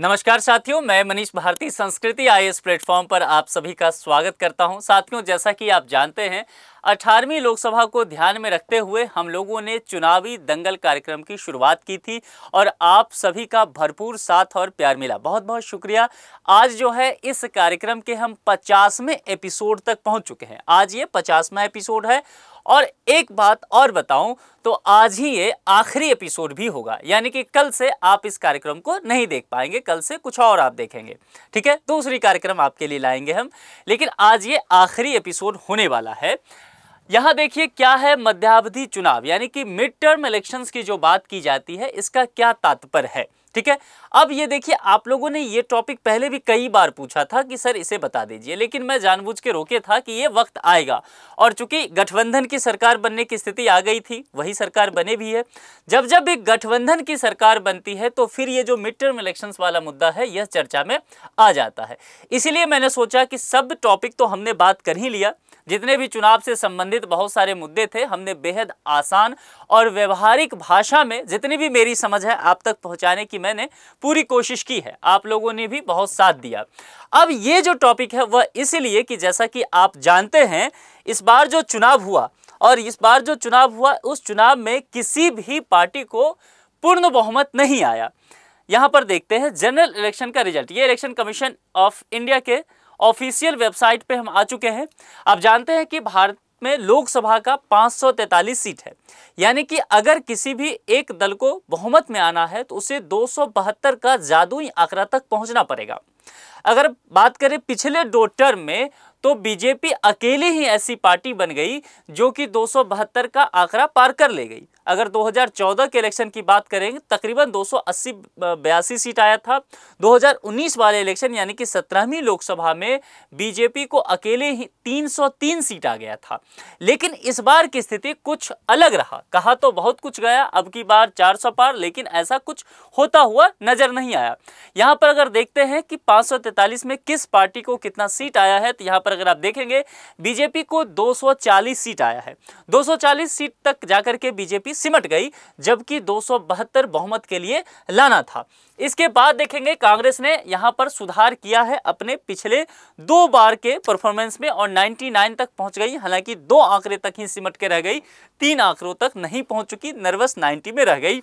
नमस्कार साथियों मैं मनीष भारती संस्कृति आई प्लेटफॉर्म पर आप सभी का स्वागत करता हूं साथियों जैसा कि आप जानते हैं अठारहवीं लोकसभा को ध्यान में रखते हुए हम लोगों ने चुनावी दंगल कार्यक्रम की शुरुआत की थी और आप सभी का भरपूर साथ और प्यार मिला बहुत बहुत शुक्रिया आज जो है इस कार्यक्रम के हम पचासवें एपिसोड तक पहुंच चुके हैं आज ये पचासवा एपिसोड है और एक बात और बताऊं तो आज ही ये आखिरी एपिसोड भी होगा यानी कि कल से आप इस कार्यक्रम को नहीं देख पाएंगे कल से कुछ और आप देखेंगे ठीक है दूसरी कार्यक्रम आपके लिए लाएंगे हम लेकिन आज ये आखिरी एपिसोड होने वाला है यहाँ देखिए क्या है मध्यावधि चुनाव यानी कि मिड टर्म इलेक्शंस की जो बात की जाती है इसका क्या तात्पर्य है ठीक है अब ये देखिए आप लोगों ने ये टॉपिक पहले भी कई बार पूछा था कि सर इसे बता दीजिए लेकिन मैं जानबूझ के रोके था कि ये वक्त आएगा और चूंकि गठबंधन की सरकार बनने की स्थिति आ गई थी वही सरकार बने भी है जब जब भी गठबंधन की सरकार बनती है तो फिर ये जो मिड टर्म इलेक्शन वाला मुद्दा है यह चर्चा में आ जाता है इसीलिए मैंने सोचा कि सब टॉपिक तो हमने बात कर ही लिया जितने भी चुनाव से संबंधित बहुत सारे मुद्दे थे हमने बेहद आसान और व्यवहारिक भाषा में जितनी भी मेरी समझ है आप तक पहुंचाने की मैंने पूरी कोशिश की है आप लोगों ने भी बहुत साथ दिया अब ये जो टॉपिक है वह इसलिए कि जैसा कि आप जानते हैं इस बार जो चुनाव हुआ और इस बार जो चुनाव हुआ उस चुनाव में किसी भी पार्टी को पूर्ण बहुमत नहीं आया यहाँ पर देखते हैं जनरल इलेक्शन का रिजल्ट ये इलेक्शन कमीशन ऑफ इंडिया के ऑफिशियल वेबसाइट पे हम आ चुके हैं आप जानते हैं कि भारत में लोकसभा का 543 सीट है यानी कि अगर किसी भी एक दल को बहुमत में आना है तो उसे दो का जादुई आंकड़ा तक पहुंचना पड़ेगा अगर बात करें पिछले दो टर्म में तो बीजेपी अकेली ही ऐसी पार्टी बन गई जो कि दो का आंकड़ा पार कर ले गई अगर 2014 के इलेक्शन की बात करेंगे तकरीबन दो बयासी सीट आया था 2019 वाले इलेक्शन यानी कि सत्रहवीं लोकसभा में बीजेपी को अकेले ही 303 सीट आ गया था लेकिन इस बार की स्थिति कुछ अलग रहा कहा तो बहुत कुछ गया अब की बार 400 पार लेकिन ऐसा कुछ होता हुआ नजर नहीं आया यहाँ पर अगर देखते हैं कि 543 में किस पार्टी को कितना सीट आया है तो यहाँ पर अगर आप देखेंगे बीजेपी को दो सीट आया है दो सीट तक जाकर के बीजेपी सिमट गई जबकि दो बहुमत के लिए लाना था इसके बाद देखेंगे कांग्रेस ने यहां पर सुधार किया है अपने पिछले दो बार के परफॉर्मेंस में और 99 तक पहुंच गई हालांकि दो आंकड़े तक ही सिमट के रह गई तीन आंकड़ों तक नहीं पहुंच चुकी नर्वस 90 में रह गई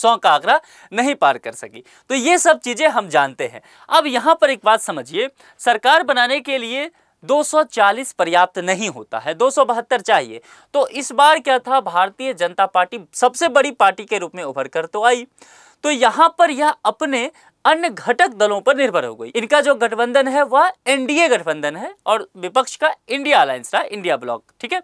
सौ का आंकड़ा नहीं पार कर सकी तो ये सब चीज़ें हम जानते हैं अब यहां पर एक बात समझिए सरकार बनाने के लिए 240 पर्याप्त नहीं होता है दो चाहिए तो इस बार क्या था भारतीय जनता पार्टी सबसे बड़ी पार्टी के रूप में उभर कर तो आई तो यहाँ पर यह अपने अन्य घटक दलों पर निर्भर हो गई इनका जो गठबंधन है वह एनडीए गठबंधन है और विपक्ष का इंडिया अलायंस रहा इंडिया ब्लॉक ठीक है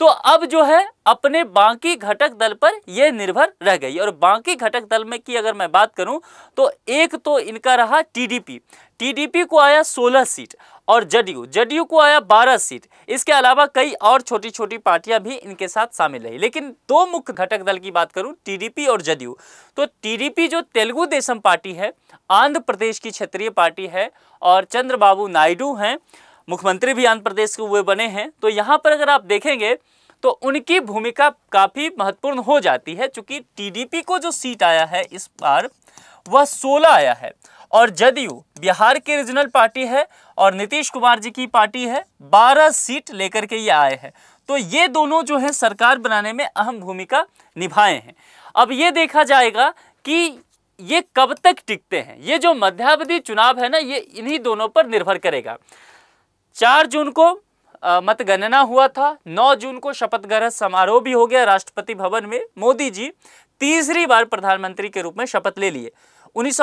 तो अब जो है अपने बाकी घटक दल पर यह निर्भर रह गई और बाकी घटक दल में की अगर मैं बात करूं तो एक तो इनका रहा टीडीपी टीडीपी को आया 16 सीट और जदयू जदयू को आया 12 सीट इसके अलावा कई और छोटी छोटी पार्टियां भी इनके साथ शामिल रही लेकिन दो मुख्य घटक दल की बात करूं टीडीपी और जदयू तो टीडीपी जो तेलुगु देशम पार्टी है आंध्र प्रदेश की क्षेत्रीय पार्टी है और चंद्रबाबू नायडू हैं मुख्यमंत्री भी आंध्र प्रदेश के हुए बने हैं तो यहाँ पर अगर आप देखेंगे तो उनकी भूमिका काफ़ी महत्वपूर्ण हो जाती है चूँकि टीडीपी को जो सीट आया है इस बार वह सोलह आया है और जदयू बिहार की रीजनल पार्टी है और नीतीश कुमार जी की पार्टी है बारह सीट लेकर के ये आए हैं तो ये दोनों जो है सरकार बनाने में अहम भूमिका निभाए हैं अब ये देखा जाएगा कि ये कब तक टिकते हैं ये जो मध्यावधि चुनाव है ना ये इन्हीं दोनों पर निर्भर करेगा चार जून को मतगणना हुआ था नौ जून को शपथ ग्रहण समारोह भी हो गया राष्ट्रपति भवन में मोदी जी तीसरी बार प्रधानमंत्री के रूप में शपथ ले लिए उन्नीस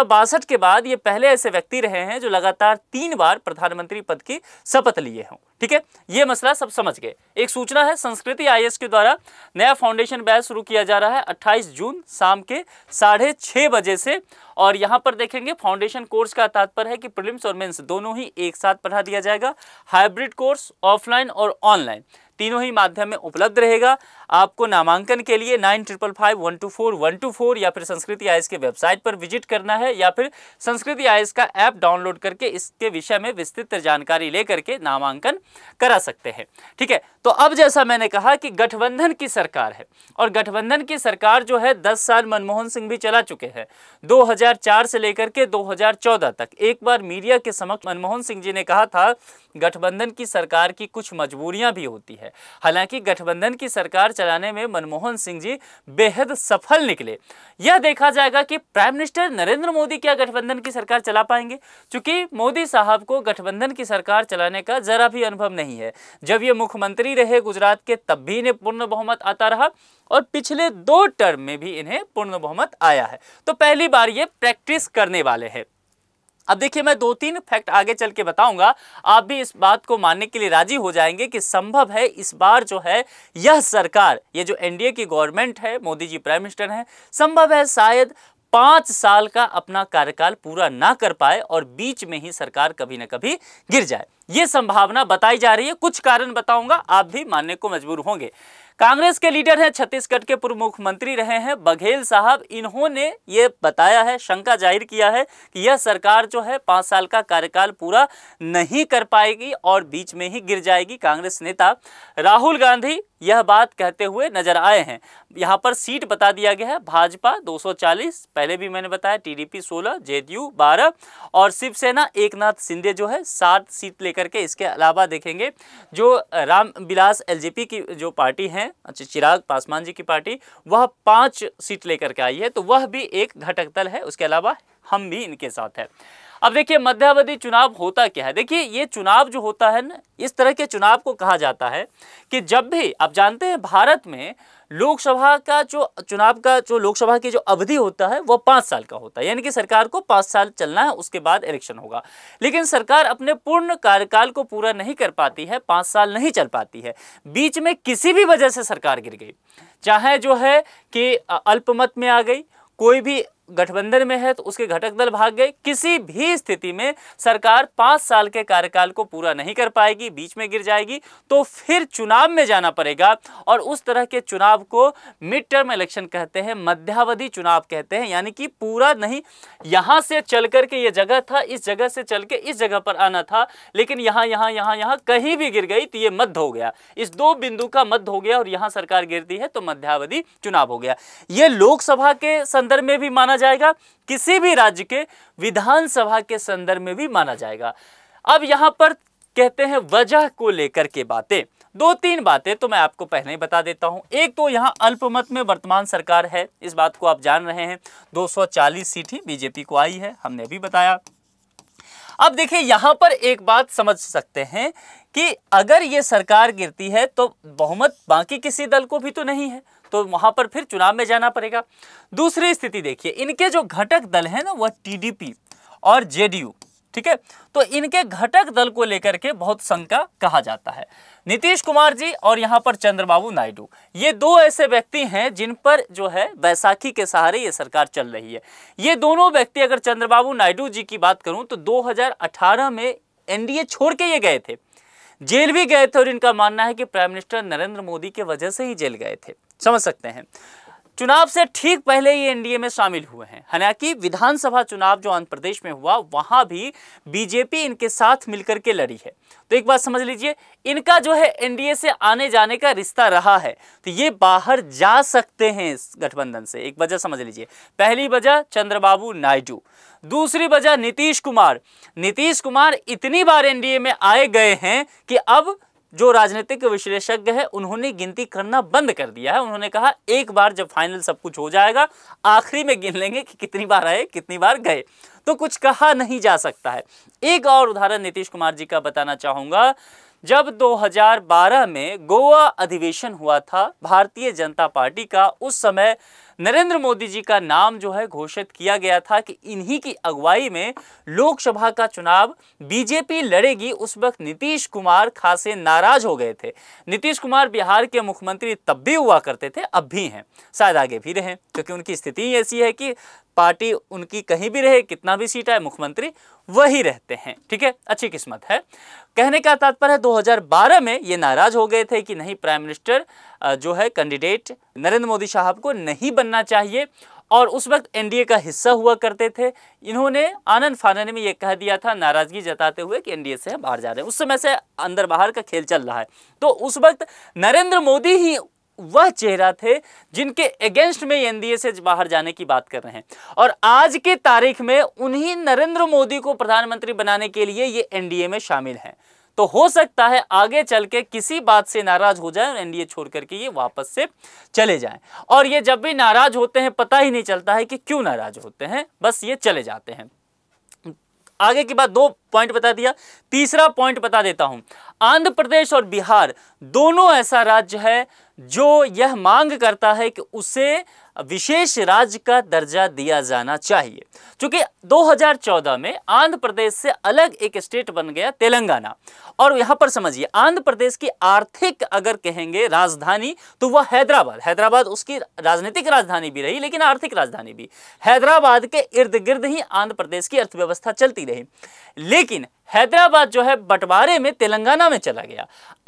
के बाद ये पहले ऐसे व्यक्ति रहे हैं जो लगातार तीन बार प्रधानमंत्री पद की शपथ लिए हों ठीक है ये मसला सब समझ गए एक सूचना है संस्कृति आई के द्वारा नया फाउंडेशन बैच शुरू किया जा रहा है 28 जून शाम के साढ़े छः बजे से और यहाँ पर देखेंगे फाउंडेशन कोर्स का तात्पर्य है कि प्रिलिम्स और मेंस दोनों ही एक साथ पढ़ा दिया जाएगा हाइब्रिड कोर्स ऑफलाइन और ऑनलाइन तीनों ही माध्यम में उपलब्ध रहेगा आपको नामांकन के लिए nine triple five one two four one two four या फिर संस्कृति आयस के वेबसाइट पर विजिट करना है या फिर संस्कृति आयस का ऐप डाउनलोड करके इसके विषय में विस्तृत जानकारी लेकर के नामांकन करा सकते हैं ठीक है तो अब जैसा मैंने कहा कि गठबंधन की सरकार है और गठबंधन की सरकार जो है दस साल मनमोहन सिंह भी चला चुके हैं दो से लेकर के दो तक एक बार मीडिया के समक्ष मनमोहन सिंह जी ने कहा था गठबंधन की सरकार की कुछ मजबूरियां भी होती है हालांकि गठबंधन की सरकार चलाने में मनमोहन सिंह जी बेहद सफल निकले यह देखा जाएगा कि प्राइम मिनिस्टर नरेंद्र मोदी क्या गठबंधन की सरकार चला पाएंगे क्योंकि मोदी साहब को गठबंधन की सरकार चलाने का जरा भी अनुभव नहीं है जब ये मुख्यमंत्री रहे गुजरात के तब भी इन्हें पूर्ण बहुमत आता रहा और पिछले दो टर्म में भी इन्हें पूर्ण बहुमत आया है तो पहली बार ये प्रैक्टिस करने वाले हैं अब देखिए मैं दो तीन फैक्ट आगे चल के बताऊंगा आप भी इस बात को मानने के लिए राजी हो जाएंगे कि संभव है इस बार जो है यह सरकार ये जो एनडीए की गवर्नमेंट है मोदी जी प्राइम मिनिस्टर हैं संभव है शायद पांच साल का अपना कार्यकाल पूरा ना कर पाए और बीच में ही सरकार कभी ना कभी गिर जाए ये संभावना बताई जा रही है कुछ कारण बताऊंगा आप भी मानने को मजबूर होंगे कांग्रेस के लीडर हैं छत्तीसगढ़ के पूर्व मुख्यमंत्री रहे हैं बघेल साहब इन्होंने ये बताया है शंका जाहिर किया है कि यह सरकार जो है पाँच साल का कार्यकाल पूरा नहीं कर पाएगी और बीच में ही गिर जाएगी कांग्रेस नेता राहुल गांधी यह बात कहते हुए नजर आए हैं यहाँ पर सीट बता दिया गया है भाजपा 240 पहले भी मैंने बताया टीडीपी 16 जेडीयू 12 और शिवसेना एकनाथ शिंदे जो है सात सीट लेकर के इसके अलावा देखेंगे जो राम बिलास एलजेपी की जो पार्टी है अच्छा, चिराग पासवान जी की पार्टी वह पाँच सीट लेकर के आई है तो वह भी एक घटक दल है उसके अलावा हम भी इनके साथ हैं अब देखिए मध्यावधि चुनाव होता क्या है देखिए ये चुनाव जो होता है ना इस तरह के चुनाव को कहा जाता है कि जब भी आप जानते हैं भारत में लोकसभा का जो चुनाव का जो लोकसभा की जो अवधि होता है वह पाँच साल का होता है यानी कि सरकार को पाँच साल चलना है उसके बाद इलेक्शन होगा लेकिन सरकार अपने पूर्ण कार्यकाल को पूरा नहीं कर पाती है पाँच साल नहीं चल पाती है बीच में किसी भी वजह से सरकार गिर गई चाहे जो है कि अल्पमत में आ गई कोई भी गठबंधन में है तो उसके घटक दल भाग गए किसी भी स्थिति में सरकार पांच साल के कार्यकाल को पूरा नहीं कर पाएगी बीच में गिर जाएगी तो फिर चुनाव में जाना पड़ेगा और उस तरह के चुनाव को मिड टर्म इलेक्शन कहते हैं मध्यावधि चुनाव कहते हैं यानी कि पूरा नहीं यहां से चल करके ये जगह था इस जगह से चल के इस जगह पर आना था लेकिन यहां यहां यहां यहां कहीं भी गिर गई तो ये मध्य हो गया इस दो बिंदु का मध्य हो गया और यहां सरकार गिरती है तो मध्यावधि चुनाव हो गया यह लोकसभा के संदर्भ में भी माना माना जाएगा किसी भी राज्य के विधानसभा के संदर्भ में भी माना जाएगा अब यहां पर कहते हैं वजह को लेकर के बातें दो तीन बातें तो मैं आपको पहले ही बता देता हूं एक तो यहां अल्पमत में वर्तमान सरकार है इस बात को आप जान रहे हैं 240 सीट ही बीजेपी को आई है हमने भी बताया अब देखिए यहां पर एक बात समझ सकते हैं कि अगर ये सरकार गिरती है तो बहुमत बाकी किसी दल को भी तो नहीं है तो वहां पर फिर चुनाव में जाना पड़ेगा दूसरी स्थिति देखिए इनके जो घटक दल है ना वह टीडीपी और जेडीयू ठीक है तो इनके घटक दल को लेकर के बहुत शंका कहा जाता है नीतीश कुमार जी और यहां पर चंद्रबाबू नायडू ये दो ऐसे व्यक्ति हैं जिन पर जो है बैसाखी के सहारे ये सरकार चल रही है ये दोनों व्यक्ति अगर चंद्रबाबू नायडू जी की बात करूं तो 2018 में एनडीए छोड़ के ये गए थे जेल भी गए थे और इनका मानना है कि प्राइम मिनिस्टर नरेंद्र मोदी के वजह से ही जेल गए थे समझ सकते हैं चुनाव से ठीक पहले ये एनडीए में शामिल हुए हैं हालांकि विधानसभा चुनाव जो आंध्र प्रदेश में हुआ वहां भी बीजेपी इनके साथ मिलकर के लड़ी है तो एक बात समझ लीजिए इनका जो है एनडीए से आने जाने का रिश्ता रहा है तो ये बाहर जा सकते हैं इस गठबंधन से एक वजह समझ लीजिए पहली वजह चंद्रबाबू नायडू दूसरी वजह नीतीश कुमार नीतीश कुमार इतनी बार एनडीए में आए गए हैं कि अब जो राजनीतिक विश्लेषज्ञ है उन्होंने गिनती करना बंद कर दिया है उन्होंने कहा एक बार जब फाइनल सब कुछ हो जाएगा आखिरी में गिन लेंगे कि कितनी बार आए कितनी बार गए तो कुछ कहा नहीं जा सकता है एक और उदाहरण नीतीश कुमार जी का बताना चाहूँगा जब 2012 में गोवा अधिवेशन हुआ था भारतीय जनता पार्टी का उस समय नरेंद्र मोदी जी का नाम जो है घोषित किया गया था कि इन्हीं की अगुवाई में लोकसभा का चुनाव बीजेपी लड़ेगी उस वक्त नीतीश कुमार खासे नाराज हो गए थे नीतीश कुमार बिहार के मुख्यमंत्री तब भी हुआ करते थे अब भी हैं शायद आगे भी रहें क्योंकि उनकी स्थिति ऐसी है कि पार्टी उनकी कहीं भी रहे कितना भी सीट आए मुख्यमंत्री वही रहते हैं ठीक है अच्छी किस्मत है कहने का तात्पर्य है 2012 में ये नाराज हो गए थे कि नहीं प्राइम मिनिस्टर जो है कैंडिडेट नरेंद्र मोदी साहब को नहीं बनना चाहिए और उस वक्त एनडीए का हिस्सा हुआ करते थे इन्होंने आनंद फानंद में ये कह दिया था नाराज़गी जताते हुए कि एनडीए से हम बाहर जा रहे हैं उस समय से अंदर बाहर का खेल चल रहा है तो उस वक्त नरेंद्र मोदी ही वह चेहरा थे जिनके अगेंस्ट में एनडीए से बाहर जाने की बात कर रहे हैं और आज के तारीख में उन्हीं नरेंद्र मोदी को प्रधानमंत्री बनाने के लिए ये एनडीए में शामिल हैं तो हो सकता है आगे चल के किसी बात से नाराज हो जाए और एनडीए छोड़ करके ये वापस से चले जाएं और ये जब भी नाराज होते हैं पता ही नहीं चलता है कि क्यों नाराज होते हैं बस ये चले जाते हैं आगे की बात दो पॉइंट बता दिया तीसरा पॉइंट बता देता हूं आंध्र प्रदेश और बिहार दोनों ऐसा राज्य है जो यह मांग करता है कि उसे विशेष राज्य का दर्जा दिया जाना चाहिए क्योंकि 2014 में आंध्र प्रदेश से अलग एक स्टेट बन गया तेलंगाना और यहां पर समझिए आंध्र प्रदेश की आर्थिक अगर कहेंगे राजधानी तो वह हैदराबाद हैदराबाद उसकी राजनीतिक राजधानी भी रही लेकिन आर्थिक राजधानी भी हैदराबाद के इर्द गिर्द ही आंध्र प्रदेश की अर्थव्यवस्था चलती रही लेकिन हैदराबाद जो है बंटवारे में तेलंगाना में चला गया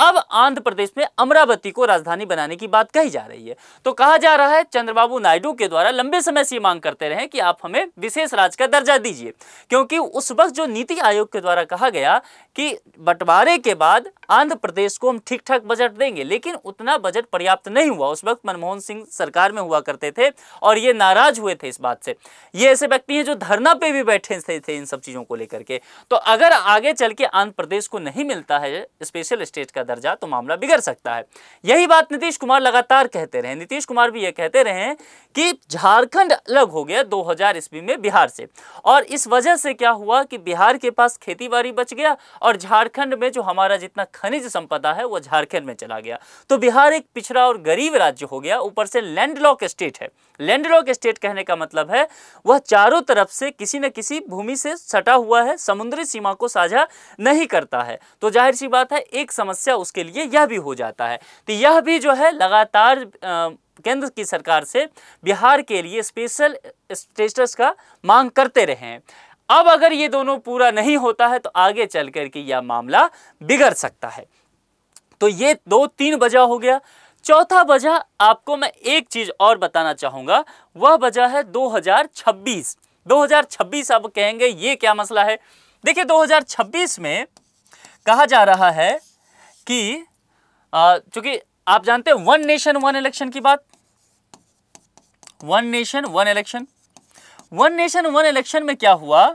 अब आंध्र प्रदेश में अमरावती को राजधानी बनाने की बात कही जा रही है तो कहा जा रहा है चंद्रबाबू नायडू के द्वारा लंबे समय से मांग करते रहे कि आप हमें विशेष राज्य का दर्जा दीजिए क्योंकि उस वक्त जो नीति आयोग के द्वारा कहा गया कि बंटवारे के बाद आंध्र प्रदेश को हम ठीक ठाक बजट देंगे लेकिन उतना बजट पर्याप्त नहीं हुआ उस वक्त मनमोहन सिंह सरकार में हुआ करते थे और ये नाराज हुए थे इस बात से ये ऐसे व्यक्ति हैं जो धरना पे भी बैठे थे, थे इन सब चीज़ों को लेकर के तो अगर आगे चल के आंध्र प्रदेश को नहीं मिलता है स्पेशल स्टेट का दर्जा तो मामला बिगड़ सकता है यही बात नीतीश कुमार लगातार कहते रहे नीतीश कुमार भी ये कहते रहे कि झारखंड अलग हो गया दो हजार ईस्वी में बिहार से और इस वजह से क्या हुआ कि बिहार के पास खेती बच गया और झारखंड में जो हमारा जितना खनिज संपदा है वो झारखंड में चला गया तो बिहार एक पिछड़ा और गरीब राज्य हो गया ऊपर से लैंडलॉक स्टेट है लैंडलॉक स्टेट कहने का मतलब है वह चारों तरफ से किसी न किसी भूमि से सटा हुआ है समुद्र समुद्री सीमा को साझा नहीं करता है तो जाहिर सी बात है एक समस्या उसके लिए यह भी हो जाता है तो यह भी जो है लगातार केंद्र की सरकार से बिहार के लिए स्पेशल स्टेटस का मांग करते रहे हैं अब अगर ये दोनों पूरा नहीं होता है तो आगे चल करके यह मामला बिगड़ सकता है तो ये दो तीन वजह हो गया चौथा वजह आपको मैं एक चीज़ और बताना चाहूंगा वह वजह है 2026 2026 अब कहेंगे ये क्या मसला है देखिए 2026 में कहा जा रहा है कि चूंकि आप जानते हैं वन नेशन वन इलेक्शन की बात one nation one election one nation one election में क्या हुआ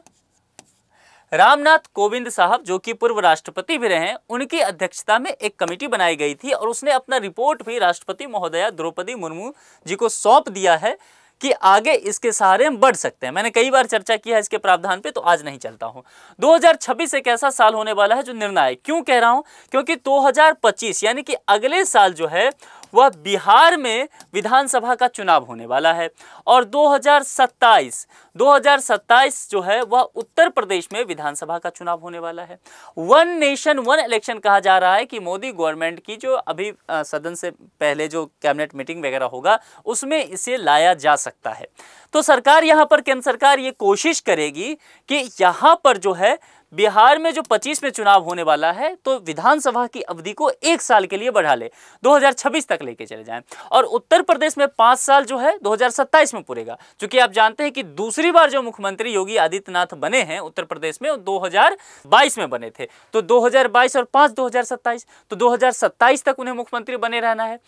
रामनाथ कोविंद साहब जो कि पूर्व राष्ट्रपति भी रहे हैं उनकी अध्यक्षता में एक कमेटी बनाई गई थी और उसने अपना रिपोर्ट भी राष्ट्रपति महोदया द्रौपदी मुर्मू जी को सौंप दिया है कि आगे इसके सहारे बढ़ सकते हैं मैंने कई बार चर्चा किया है इसके प्रावधान पे तो आज नहीं चलता हूं 2026 एक ऐसा साल होने वाला है जो निर्णायक क्यों कह रहा हूं क्योंकि 2025 यानी कि अगले साल जो है वह बिहार में विधानसभा का चुनाव होने वाला है और 2027 2027 जो है वह उत्तर प्रदेश में विधानसभा का चुनाव होने वाला है वन नेशन वन इलेक्शन कहा जा रहा है कि मोदी गवर्नमेंट की जो अभी सदन से पहले जो कैबिनेट मीटिंग वगैरह होगा उसमें इसे लाया जा सकता है तो सरकार यहाँ पर केंद्र सरकार ये कोशिश करेगी कि यहाँ पर जो है बिहार में जो 25 में चुनाव होने वाला है तो विधानसभा की अवधि को एक साल के लिए बढ़ा ले 2026 तक लेके चले जाएं और उत्तर प्रदेश में पांच साल जो है 2027 में पूरेगा क्योंकि आप जानते हैं कि दूसरी बार जो मुख्यमंत्री योगी आदित्यनाथ बने हैं उत्तर प्रदेश में दो में बने थे तो दो और पांच दो तो दो तक उन्हें मुख्यमंत्री बने रहना है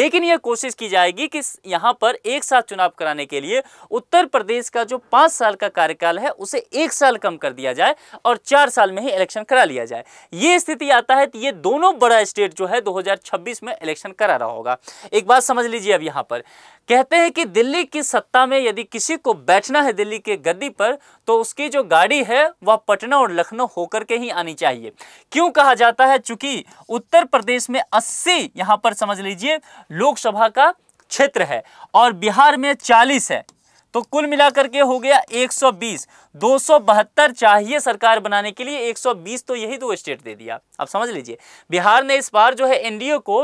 लेकिन यह कोशिश की जाएगी कि यहाँ पर एक साथ चुनाव कराने के लिए उत्तर प्रदेश का जो पांच साल का कार्यकाल है उसे एक साल कम कर दिया जाए और चार साल में ही इलेक्शन करा लिया जाए ये स्थिति आता है तो ये दोनों बड़ा स्टेट जो है 2026 में इलेक्शन करा रहा होगा एक बात समझ लीजिए अब यहाँ पर कहते हैं कि दिल्ली की सत्ता में यदि किसी को बैठना है दिल्ली के गद्दी पर तो उसकी जो गाड़ी है वह पटना और लखनऊ होकर के ही आनी चाहिए क्यों कहा जाता है चूंकि उत्तर प्रदेश में अस्सी यहाँ पर समझ लीजिए लोकसभा का क्षेत्र है और बिहार में 40 है तो कुल मिलाकर के हो गया 120 272 चाहिए सरकार बनाने के लिए 120 तो यही दो स्टेट दे दिया अब समझ लीजिए बिहार ने इस बार जो है एनडीए को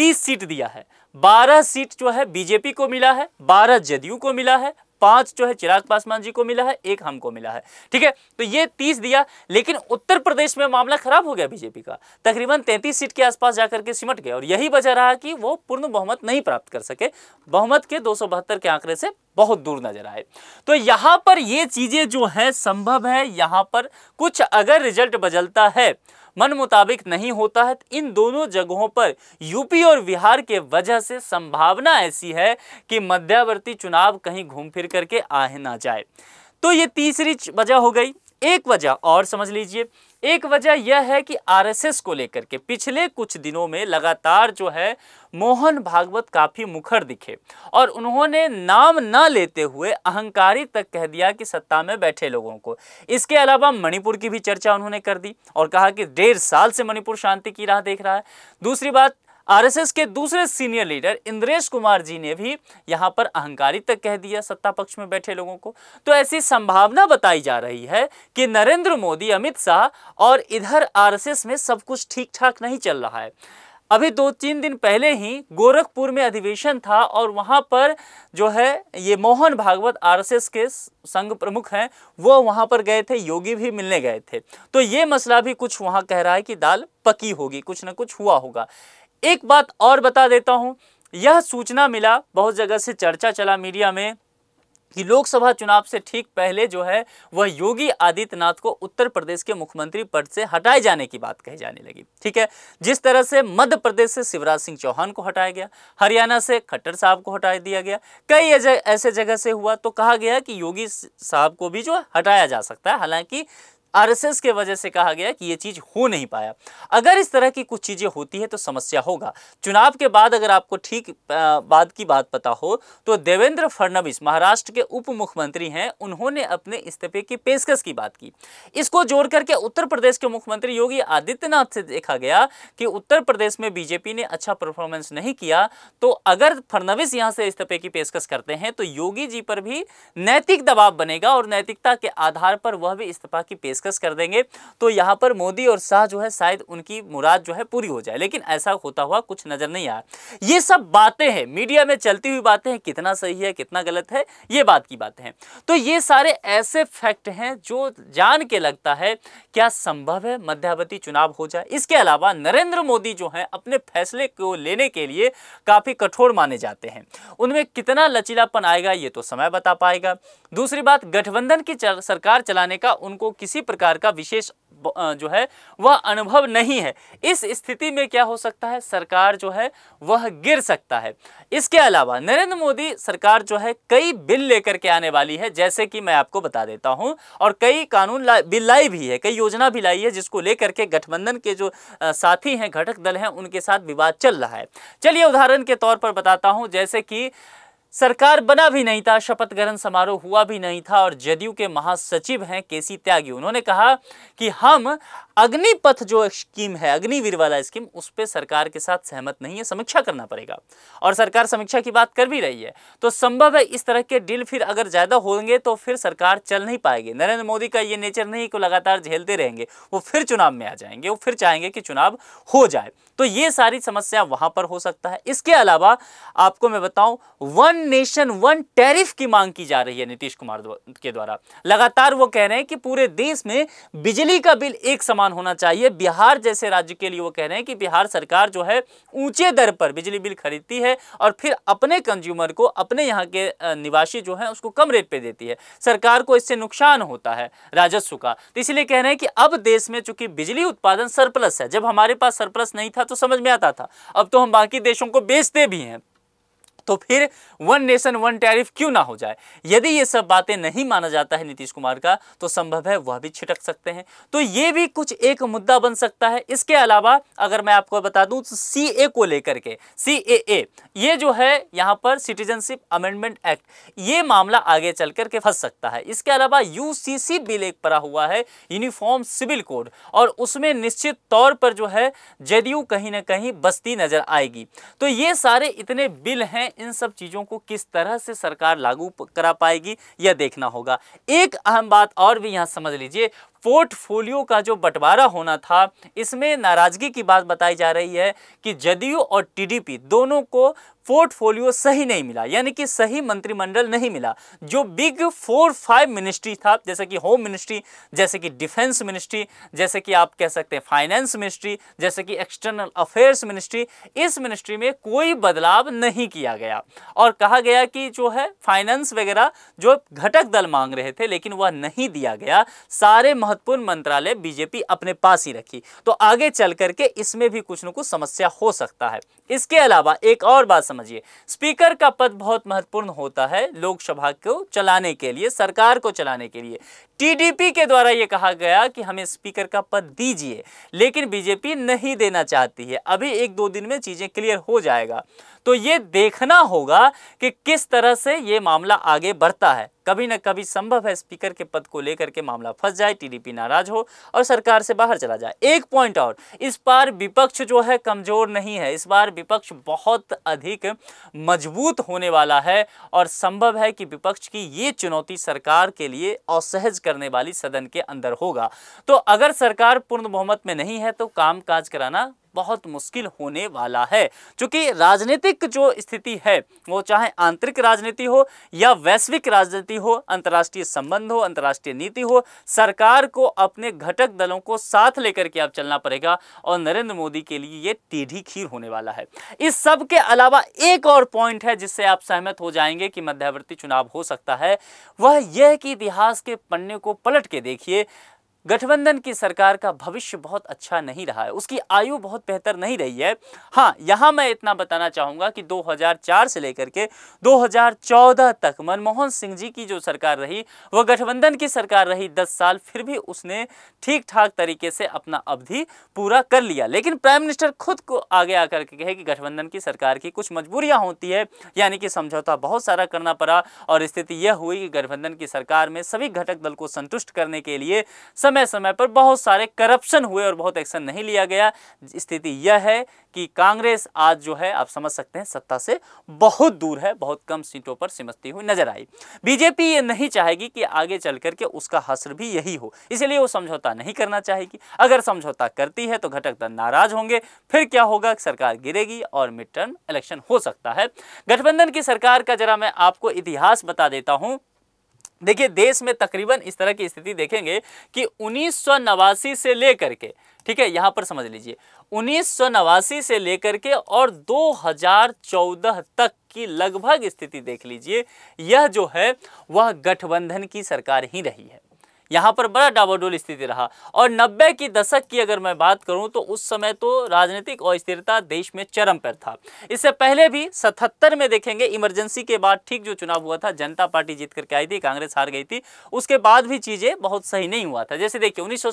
30 सीट दिया है 12 सीट जो है बीजेपी को मिला है 12 जदयू को मिला है पांच जो है चिराग पासवान जी को मिला है एक हमको मिला है ठीक है तो ये तीस दिया लेकिन उत्तर प्रदेश में मामला खराब हो गया बीजेपी का तकरीबन तैंतीस सीट के आसपास जाकर के सिमट गया और यही वजह रहा कि वो पूर्ण बहुमत नहीं प्राप्त कर सके बहुमत के दो के आंकड़े से बहुत दूर नजर आए तो यहां पर ये चीजें जो है संभव है यहां पर कुछ अगर रिजल्ट बदलता है मन मुताबिक नहीं होता है तो इन दोनों जगहों पर यूपी और बिहार के वजह से संभावना ऐसी है कि मध्यवर्ती चुनाव कहीं घूम फिर करके आ ना जाए तो ये तीसरी वजह हो गई एक वजह और समझ लीजिए एक वजह यह है कि आरएसएस को लेकर के पिछले कुछ दिनों में लगातार जो है मोहन भागवत काफ़ी मुखर दिखे और उन्होंने नाम ना लेते हुए अहंकारी तक कह दिया कि सत्ता में बैठे लोगों को इसके अलावा मणिपुर की भी चर्चा उन्होंने कर दी और कहा कि डेढ़ साल से मणिपुर शांति की राह देख रहा है दूसरी बात आरएसएस के दूसरे सीनियर लीडर इंद्रेश कुमार जी ने भी यहाँ पर अहंकारी तक कह दिया सत्ता पक्ष में बैठे लोगों को तो ऐसी संभावना बताई जा रही है कि नरेंद्र मोदी अमित शाह और इधर आरएसएस में सब कुछ ठीक ठाक नहीं चल रहा है अभी दो तीन दिन पहले ही गोरखपुर में अधिवेशन था और वहाँ पर जो है ये मोहन भागवत आरएसएस के संघ प्रमुख हैं वो वहाँ पर गए थे योगी भी मिलने गए थे तो ये मसला भी कुछ वहाँ कह रहा है कि दाल पकी होगी कुछ ना कुछ हुआ होगा एक बात और बता देता हूँ यह सूचना मिला बहुत जगह से चर्चा चला मीडिया में कि लोकसभा चुनाव से ठीक पहले जो है वह योगी आदित्यनाथ को उत्तर प्रदेश के मुख्यमंत्री पद से हटाए जाने की बात कही जाने लगी ठीक है जिस तरह से मध्य प्रदेश से शिवराज सिंह चौहान को हटाया गया हरियाणा से खट्टर साहब को हटा दिया गया कई ऐसे जगह से हुआ तो कहा गया कि योगी साहब को भी जो हटाया जा सकता है हालांकि आरएसएस के वजह से कहा गया कि ये चीज़ हो नहीं पाया अगर इस तरह की कुछ चीज़ें होती है तो समस्या होगा चुनाव के बाद अगर आपको ठीक बाद की बात पता हो तो देवेंद्र फडणवीस महाराष्ट्र के उप मुख्यमंत्री हैं उन्होंने अपने इस्तीफे की पेशकश की बात की इसको जोड़ करके उत्तर प्रदेश के मुख्यमंत्री योगी आदित्यनाथ से देखा गया कि उत्तर प्रदेश में बीजेपी ने अच्छा परफॉर्मेंस नहीं किया तो अगर फडणवीस यहां से इस्तीफे की पेशकश करते हैं तो योगी जी पर भी नैतिक दबाव बनेगा और नैतिकता के आधार पर वह भी इस्तीफा की पेशकश डिस्कस कर देंगे तो यहाँ पर मोदी और शाह जो है शायद उनकी मुराद जो है पूरी हो जाए लेकिन ऐसा होता हुआ कुछ नज़र नहीं आया ये सब बातें हैं मीडिया में चलती हुई बातें हैं कितना सही है कितना गलत है ये बात की बातें हैं तो ये सारे ऐसे फैक्ट हैं जो जान के लगता है क्या संभव है मध्यावधि चुनाव हो जाए इसके अलावा नरेंद्र मोदी जो हैं अपने फैसले को लेने के लिए काफ़ी कठोर माने जाते हैं उनमें कितना लचीलापन आएगा ये तो समय बता पाएगा दूसरी बात गठबंधन की सरकार चलाने का उनको किसी प्रकार का विशेष जो है वह अनुभव नहीं है इस स्थिति में क्या हो सकता है सरकार जो है वह गिर सकता है इसके अलावा नरेंद्र मोदी सरकार जो है कई बिल लेकर के आने वाली है जैसे कि मैं आपको बता देता हूं और कई कानून ला, बिल लाई भी है कई योजना भी लाई है जिसको लेकर के गठबंधन के जो साथी हैं घटक दल हैं उनके साथ विवाद चल रहा है चलिए उदाहरण के तौर पर बताता हूं जैसे कि सरकार बना भी नहीं था शपथ ग्रहण समारोह हुआ भी नहीं था और जदयू के महासचिव हैं केसी त्यागी उन्होंने कहा कि हम अग्निपथ जो स्कीम है अग्निवीर वाला स्कीम उस पर सरकार के साथ सहमत नहीं है समीक्षा करना पड़ेगा और सरकार समीक्षा की बात कर भी रही है तो संभव है इस तरह के डील फिर अगर ज़्यादा होंगे तो फिर सरकार चल नहीं पाएगी नरेंद्र मोदी का ये नेचर नहीं कि लगातार झेलते रहेंगे वो फिर चुनाव में आ जाएंगे वो फिर चाहेंगे कि चुनाव हो जाए तो ये सारी समस्या वहां पर हो सकता है इसके अलावा आपको मैं बताऊं वन नेशन वन टैरिफ की मांग की जा रही है नीतीश कुमार के द्वारा लगातार वो कह रहे हैं कि पूरे देश में बिजली का बिल एक समान होना चाहिए बिहार जैसे राज्य के लिए वो कह रहे हैं कि बिहार सरकार जो है ऊंचे दर पर बिजली बिल खरीदती है और फिर अपने कंज्यूमर को अपने यहाँ के निवासी जो है उसको कम रेट पर देती है सरकार को इससे नुकसान होता है राजस्व का तो इसलिए कह रहे हैं कि अब देश में चूंकि बिजली उत्पादन सरप्लस है जब हमारे पास सरप्लस नहीं था तो समझ में आता था अब तो हम बाकी देशों को बेचते भी हैं तो फिर वन नेशन वन टैरिफ क्यों ना हो जाए यदि ये सब बातें नहीं माना जाता है नीतीश कुमार का तो संभव है वह भी छिटक सकते हैं तो ये भी कुछ एक मुद्दा बन सकता है इसके अलावा अगर मैं आपको बता दूं तो सी को लेकर के सी ये जो है यहाँ पर सिटीजनशिप अमेंडमेंट एक्ट ये मामला आगे चल करके फंस सकता है इसके अलावा सी बिल एक पड़ा हुआ है यूनिफॉर्म सिविल कोड और उसमें निश्चित तौर पर जो है जदयू कहीं ना कहीं बस्ती नजर आएगी तो ये सारे इतने बिल हैं इन सब चीज़ों को किस तरह से सरकार लागू करा पाएगी यह देखना होगा एक अहम बात और भी यहाँ समझ लीजिए पोर्टफोलियो का जो बंटवारा होना था इसमें नाराज़गी की बात बताई जा रही है कि जदयू और टीडीपी दोनों को पोर्टफोलियो सही नहीं मिला यानी कि सही मंत्रिमंडल नहीं मिला जो बिग फोर फाइव मिनिस्ट्री था जैसे कि होम मिनिस्ट्री जैसे कि डिफेंस मिनिस्ट्री जैसे कि आप कह सकते हैं फाइनेंस मिनिस्ट्री जैसे कि एक्सटर्नल अफेयर्स मिनिस्ट्री इस मिनिस्ट्री में कोई बदलाव नहीं किया गया और कहा गया कि जो है फाइनेंस वगैरह जो घटक दल मांग रहे थे लेकिन वह नहीं दिया गया सारे महत्वपूर्ण मंत्रालय बीजेपी अपने पास ही रखी तो आगे चल करके इसमें भी कुछ ना कुछ समस्या हो सकता है इसके अलावा एक और बात समझिए स्पीकर का पद बहुत महत्वपूर्ण होता है लोकसभा को चलाने के लिए सरकार को चलाने के लिए टीडीपी के द्वारा ये कहा गया कि हमें स्पीकर का पद दीजिए लेकिन बीजेपी नहीं देना चाहती है अभी एक दो दिन में चीज़ें क्लियर हो जाएगा तो ये देखना होगा कि किस तरह से ये मामला आगे बढ़ता है कभी ना कभी संभव है स्पीकर के पद को लेकर के मामला फंस जाए टीडीपी नाराज हो और सरकार से बाहर चला जाए एक पॉइंट और इस बार विपक्ष जो है कमजोर नहीं है इस बार विपक्ष बहुत अधिक मजबूत होने वाला है और संभव है कि विपक्ष की ये चुनौती सरकार के लिए असहज करने वाली सदन के अंदर होगा तो अगर सरकार पूर्ण बहुमत में नहीं है तो काम काज कराना बहुत मुश्किल होने वाला है क्योंकि राजनीतिक जो स्थिति है वो चाहे आंतरिक राजनीति हो या वैश्विक राजनीति हो अंतर्राष्ट्रीय संबंध हो अंतर्राष्ट्रीय नीति हो सरकार को अपने घटक दलों को साथ लेकर के आप चलना पड़ेगा और नरेंद्र मोदी के लिए ये टीढ़ी खीर होने वाला है इस सब के अलावा एक और पॉइंट है जिससे आप सहमत हो जाएंगे कि मध्यवर्ती चुनाव हो सकता है वह यह कि इतिहास के पन्ने को पलट के देखिए गठबंधन की सरकार का भविष्य बहुत अच्छा नहीं रहा है उसकी आयु बहुत बेहतर नहीं रही है हाँ यहाँ मैं इतना बताना चाहूँगा कि 2004 से लेकर के 2014 तक मनमोहन सिंह जी की जो सरकार रही वह गठबंधन की सरकार रही 10 साल फिर भी उसने ठीक ठाक तरीके से अपना अवधि पूरा कर लिया लेकिन प्राइम मिनिस्टर खुद को आगे आकर के कहे कि गठबंधन की सरकार की कुछ मजबूरियाँ होती है यानी कि समझौता बहुत सारा करना पड़ा और स्थिति यह हुई कि गठबंधन की सरकार में सभी घटक दल को संतुष्ट करने के लिए समय समय समय पर बहुत सारे करप्शन हुए और बहुत एक्शन नहीं लिया गया स्थिति यह है कि कांग्रेस आज जो है आप समझ सकते हैं सत्ता से बहुत दूर है बहुत कम सीटों पर सिमटती हुई नजर आई बीजेपी ये नहीं चाहेगी कि आगे चल करके उसका हसर भी यही हो इसलिए वो समझौता नहीं करना चाहेगी अगर समझौता करती है तो घटक दल नाराज होंगे फिर क्या होगा सरकार गिरेगी और मिड टर्म इलेक्शन हो सकता है गठबंधन की सरकार का जरा मैं आपको इतिहास बता देता हूं देखिए देश में तकरीबन इस तरह की स्थिति देखेंगे कि उन्नीस से लेकर के ठीक है यहाँ पर समझ लीजिए उन्नीस से लेकर के और 2014 तक की लगभग स्थिति देख लीजिए यह जो है वह गठबंधन की सरकार ही रही है यहाँ पर बड़ा डाबाडोल स्थिति रहा और नब्बे की दशक की अगर मैं बात करूँ तो उस समय तो राजनीतिक अस्थिरता देश में चरम पर था इससे पहले भी सतहत्तर में देखेंगे इमरजेंसी के बाद ठीक जो चुनाव हुआ था जनता पार्टी जीत करके आई थी कांग्रेस हार गई थी उसके बाद भी चीज़ें बहुत सही नहीं हुआ था जैसे देखिए उन्नीस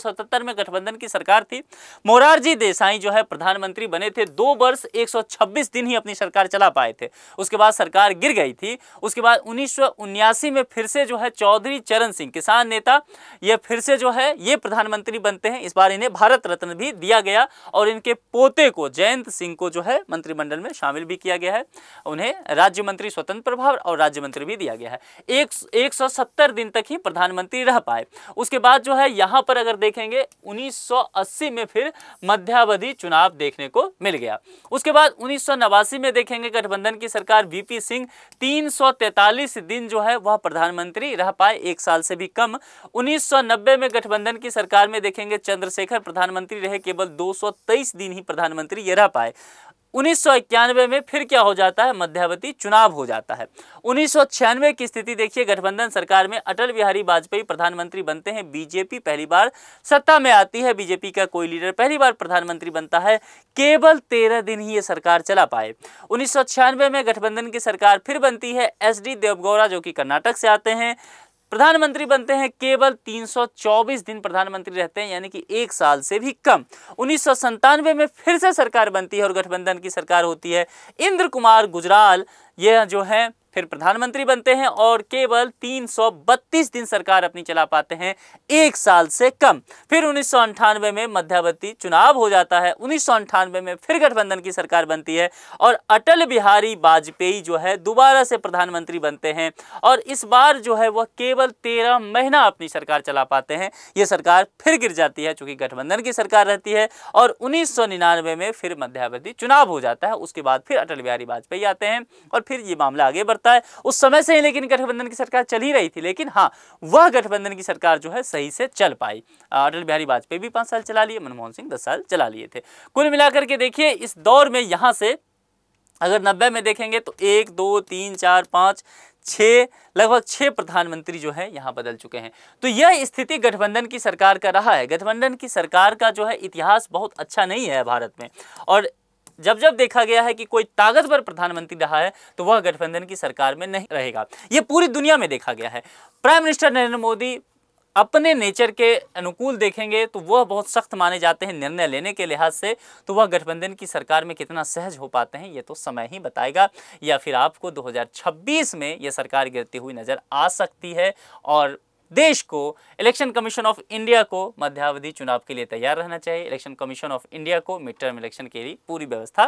में गठबंधन की सरकार थी मोरारजी देसाई जो है प्रधानमंत्री बने थे दो वर्ष एक दिन ही अपनी सरकार चला पाए थे उसके बाद सरकार गिर गई थी उसके बाद उन्नीस में फिर से जो है चौधरी चरण सिंह किसान नेता ये फिर से जो है ये प्रधानमंत्री बनते हैं इस बार इन्हें भारत रत्न भी दिया गया और इनके पोते को जयंत सिंह को जो है मंत्रिमंडल में शामिल भी किया गया है उन्हें राज्य मंत्री स्वतंत्र प्रभार और राज्य मंत्री भी दिया गया है एक, एक दिन तक ही प्रधानमंत्री रह पाए उसके बाद जो है यहाँ पर अगर देखेंगे उन्नीस में फिर मध्यावधि चुनाव देखने को मिल गया उसके बाद उन्नीस में देखेंगे गठबंधन की सरकार वीपी सिंह तीन दिन जो है वह प्रधानमंत्री रह पाए एक साल से भी कम उन्नीस 1990 में गठबंधन की सरकार में देखेंगे चंद्रशेखर प्रधानमंत्री रहे केवल 223 दिन ही प्रधानमंत्री ये रह पाए उन्नीस में फिर क्या हो जाता है मध्यावती चुनाव हो जाता है उन्नीस की स्थिति देखिए गठबंधन सरकार में अटल बिहारी वाजपेयी प्रधानमंत्री बनते हैं बीजेपी पहली बार सत्ता में आती है बीजेपी का कोई लीडर पहली बार प्रधानमंत्री बनता है केवल तेरह दिन ही ये सरकार चला पाए उन्नीस में गठबंधन की सरकार फिर बनती है एस देवगौड़ा जो कि कर्नाटक से आते हैं प्रधानमंत्री बनते हैं केवल 324 दिन प्रधानमंत्री रहते हैं यानी कि एक साल से भी कम उन्नीस में फिर से सरकार बनती है और गठबंधन की सरकार होती है इंद्र कुमार गुजराल यह जो है फिर प्रधानमंत्री बनते हैं और केवल 332 दिन सरकार अपनी चला पाते हैं एक साल से कम फिर उन्नीस में मध्यावधि चुनाव हो जाता है उन्नीस में फिर गठबंधन की सरकार बनती है और अटल बिहारी वाजपेयी जो है दोबारा से प्रधानमंत्री बनते हैं और इस बार जो है वह केवल तेरह महीना अपनी सरकार चला पाते हैं ये सरकार फिर गिर जाती है चूंकि गठबंधन की सरकार रहती है और उन्नीस में फिर मध्यावधि चुनाव हो जाता है उसके बाद फिर अटल बिहारी वाजपेयी आते हैं और फिर ये मामला आगे बढ़ता सकता है उस समय से ही लेकिन गठबंधन की सरकार चल ही रही थी लेकिन हाँ वह गठबंधन की सरकार जो है सही से चल पाई अटल बिहारी वाजपेयी भी पांच साल चला लिए मनमोहन सिंह दस साल चला लिए थे कुल मिलाकर के देखिए इस दौर में यहां से अगर नब्बे में देखेंगे तो एक दो तीन चार पांच छः लगभग छः प्रधानमंत्री जो है यहाँ बदल चुके हैं तो यह स्थिति गठबंधन की सरकार का रहा है गठबंधन की सरकार का जो है इतिहास बहुत अच्छा नहीं है भारत में और जब जब देखा गया है कि कोई ताकतवर प्रधानमंत्री रहा है तो वह गठबंधन की सरकार में नहीं रहेगा ये पूरी दुनिया में देखा गया है प्राइम मिनिस्टर नरेंद्र मोदी अपने नेचर के अनुकूल देखेंगे तो वह बहुत सख्त माने जाते हैं निर्णय लेने के लिहाज से तो वह गठबंधन की सरकार में कितना सहज हो पाते हैं ये तो समय ही बताएगा या फिर आपको 2026 में यह सरकार गिरती हुई नज़र आ सकती है और देश को इलेक्शन कमीशन ऑफ इंडिया को मध्यावधि चुनाव के लिए तैयार रहना चाहिए इलेक्शन कमीशन ऑफ इंडिया को मिड टर्म इलेक्शन के लिए पूरी व्यवस्था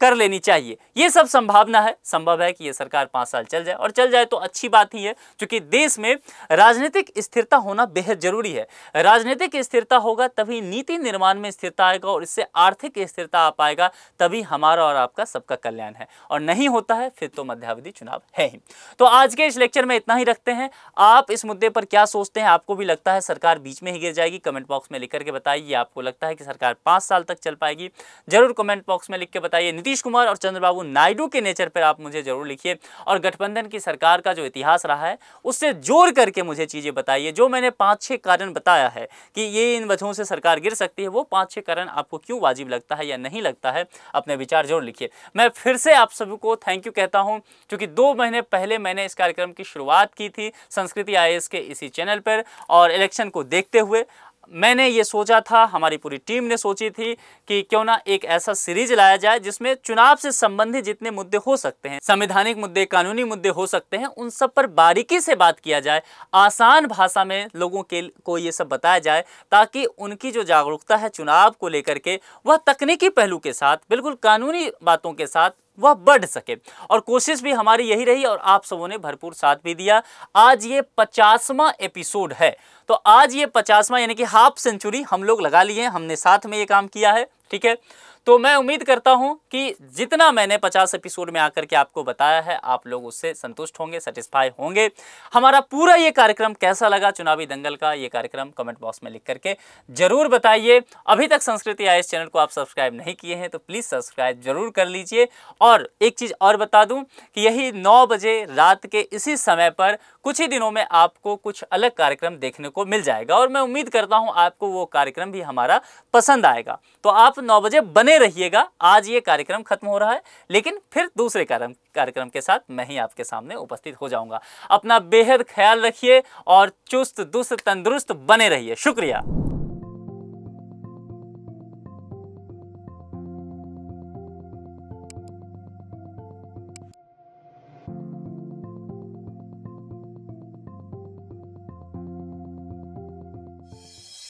कर लेनी चाहिए यह सब संभावना है संभव है कि यह सरकार पांच साल चल जाए और चल जाए तो अच्छी बात ही है क्योंकि देश में राजनीतिक स्थिरता होना बेहद जरूरी है राजनीतिक स्थिरता होगा तभी नीति निर्माण में स्थिरता आएगा और इससे आर्थिक स्थिरता आ पाएगा तभी हमारा और आपका सबका कल्याण है और नहीं होता है फिर तो मध्यावधि चुनाव है ही तो आज के इस लेक्चर में इतना ही रखते हैं आप इस मुद्दे पर क्या क्या सोचते हैं आपको भी लगता है सरकार बीच में ही गिर जाएगी कमेंट बॉक्स में लिख करके बताइए आपको लगता है कि सरकार पांच साल तक चल पाएगी जरूर कमेंट बॉक्स में लिख के बताइए नीतीश कुमार और चंद्रबाबू नायडू के नेचर पर आप मुझे जरूर लिखिए और गठबंधन की सरकार का जो इतिहास रहा है उससे जोड़ करके मुझे चीज़ें बताइए जो मैंने पांच छह कारण बताया है कि ये इन वजहों से सरकार गिर सकती है वो पांच छह कारण आपको क्यों वाजिब लगता है या नहीं लगता है अपने विचार जरूर लिखिए मैं फिर से आप सभी को थैंक यू कहता हूं क्योंकि दो महीने पहले मैंने इस कार्यक्रम की शुरुआत की थी संस्कृति आई के इसी चैनल पर और इलेक्शन को देखते हुए मैंने ये सोचा था हमारी पूरी टीम ने सोची थी कि क्यों ना एक ऐसा सीरीज लाया जाए जिसमें चुनाव से संबंधित जितने मुद्दे हो सकते हैं संवैधानिक मुद्दे कानूनी मुद्दे हो सकते हैं उन सब पर बारीकी से बात किया जाए आसान भाषा में लोगों के को ये सब बताया जाए ताकि उनकी जो जागरूकता है चुनाव को लेकर के वह तकनीकी पहलू के साथ बिल्कुल कानूनी बातों के साथ वह बढ़ सके और कोशिश भी हमारी यही रही और आप सबों ने भरपूर साथ भी दिया आज ये पचासवा एपिसोड है तो आज ये पचासवां यानी कि हाफ सेंचुरी हम लोग लगा लिए हैं हमने साथ में ये काम किया है ठीक है तो मैं उम्मीद करता हूं कि जितना मैंने 50 एपिसोड में आकर के आपको बताया है आप लोग उससे संतुष्ट होंगे सेटिस्फाई होंगे हमारा पूरा ये कार्यक्रम कैसा लगा चुनावी दंगल का ये कार्यक्रम कमेंट बॉक्स में लिख करके ज़रूर बताइए अभी तक संस्कृति आई चैनल को आप सब्सक्राइब नहीं किए हैं तो प्लीज़ सब्सक्राइब जरूर कर लीजिए और एक चीज़ और बता दूँ कि यही नौ बजे रात के इसी समय पर कुछ ही दिनों में आपको कुछ अलग कार्यक्रम देखने को मिल जाएगा और मैं उम्मीद करता हूं आपको वो कार्यक्रम भी हमारा पसंद आएगा तो आप नौ बजे बने रहिएगा आज ये कार्यक्रम खत्म हो रहा है लेकिन फिर दूसरे कार्यक्रम के साथ मैं ही आपके सामने उपस्थित हो जाऊंगा अपना बेहद ख्याल रखिए और चुस्त दुस्त तंदुरुस्त बने रहिए शुक्रिया